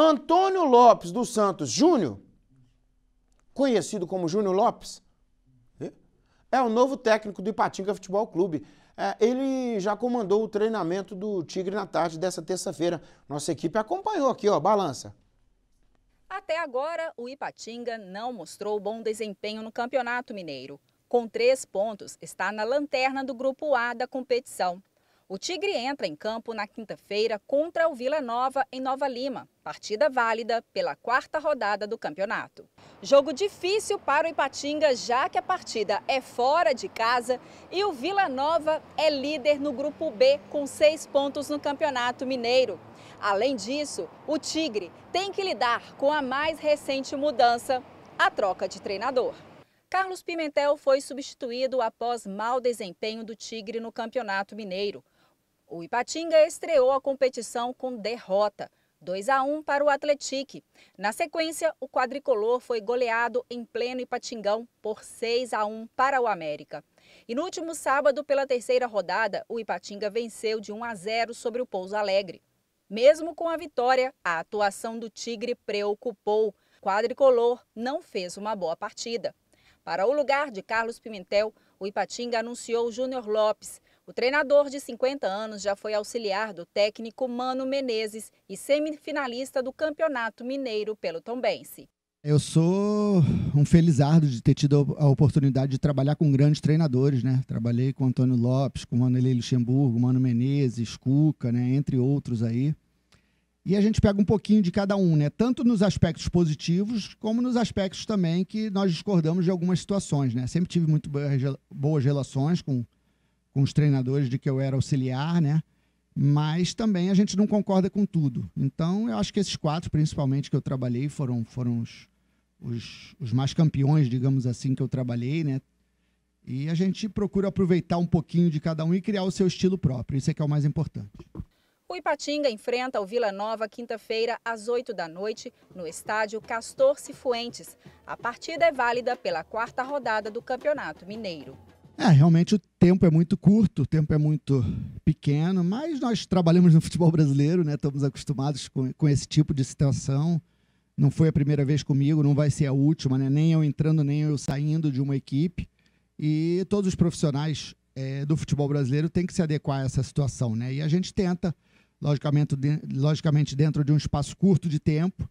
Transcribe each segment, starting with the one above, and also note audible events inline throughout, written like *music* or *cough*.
Antônio Lopes dos Santos Júnior, conhecido como Júnior Lopes, é o novo técnico do Ipatinga Futebol Clube. É, ele já comandou o treinamento do Tigre na tarde dessa terça-feira. Nossa equipe acompanhou aqui, ó, balança. Até agora, o Ipatinga não mostrou bom desempenho no Campeonato Mineiro. Com três pontos, está na lanterna do Grupo A da competição. O Tigre entra em campo na quinta-feira contra o Vila Nova, em Nova Lima. Partida válida pela quarta rodada do campeonato. Jogo difícil para o Ipatinga, já que a partida é fora de casa e o Vila Nova é líder no Grupo B com seis pontos no Campeonato Mineiro. Além disso, o Tigre tem que lidar com a mais recente mudança, a troca de treinador. Carlos Pimentel foi substituído após mau desempenho do Tigre no Campeonato Mineiro. O Ipatinga estreou a competição com derrota, 2 a 1 para o Atletique. Na sequência, o quadricolor foi goleado em pleno Ipatingão por 6 a 1 para o América. E no último sábado, pela terceira rodada, o Ipatinga venceu de 1 a 0 sobre o Pouso Alegre. Mesmo com a vitória, a atuação do Tigre preocupou. Quadricolor não fez uma boa partida. Para o lugar de Carlos Pimentel, o Ipatinga anunciou Júnior Lopes, o treinador de 50 anos já foi auxiliar do técnico Mano Menezes e semifinalista do Campeonato Mineiro pelo Tombense. Eu sou um felizardo de ter tido a oportunidade de trabalhar com grandes treinadores, né? Trabalhei com Antônio Lopes, com Manoel Luxemburgo, Mano Menezes, Cuca, né? entre outros aí. E a gente pega um pouquinho de cada um, né? Tanto nos aspectos positivos, como nos aspectos também que nós discordamos de algumas situações, né? Sempre tive muito boas relações com com os treinadores de que eu era auxiliar, né? Mas também a gente não concorda com tudo. Então, eu acho que esses quatro, principalmente, que eu trabalhei, foram, foram os, os, os mais campeões, digamos assim, que eu trabalhei, né? E a gente procura aproveitar um pouquinho de cada um e criar o seu estilo próprio. Isso é que é o mais importante. O Ipatinga enfrenta o Vila Nova quinta-feira às 8 da noite no estádio Castor Cifuentes. A partida é válida pela quarta rodada do Campeonato Mineiro. É, realmente o tempo é muito curto, o tempo é muito pequeno, mas nós trabalhamos no *laughs* futebol brasileiro, né? Estamos acostumados com, com esse tipo de situação. Não foi a primeira vez comigo, não vai ser a última, né? Nem eu entrando, nem eu saindo de uma equipe. E todos os profissionais é, do futebol brasileiro têm que se adequar a essa situação, né? E a gente tenta, logicamente, de, logicamente dentro de um espaço curto de tempo,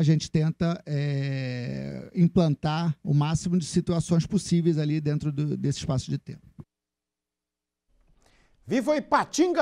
a gente tenta é, implantar o máximo de situações possíveis ali dentro do, desse espaço de tempo. Viva Ipatinga!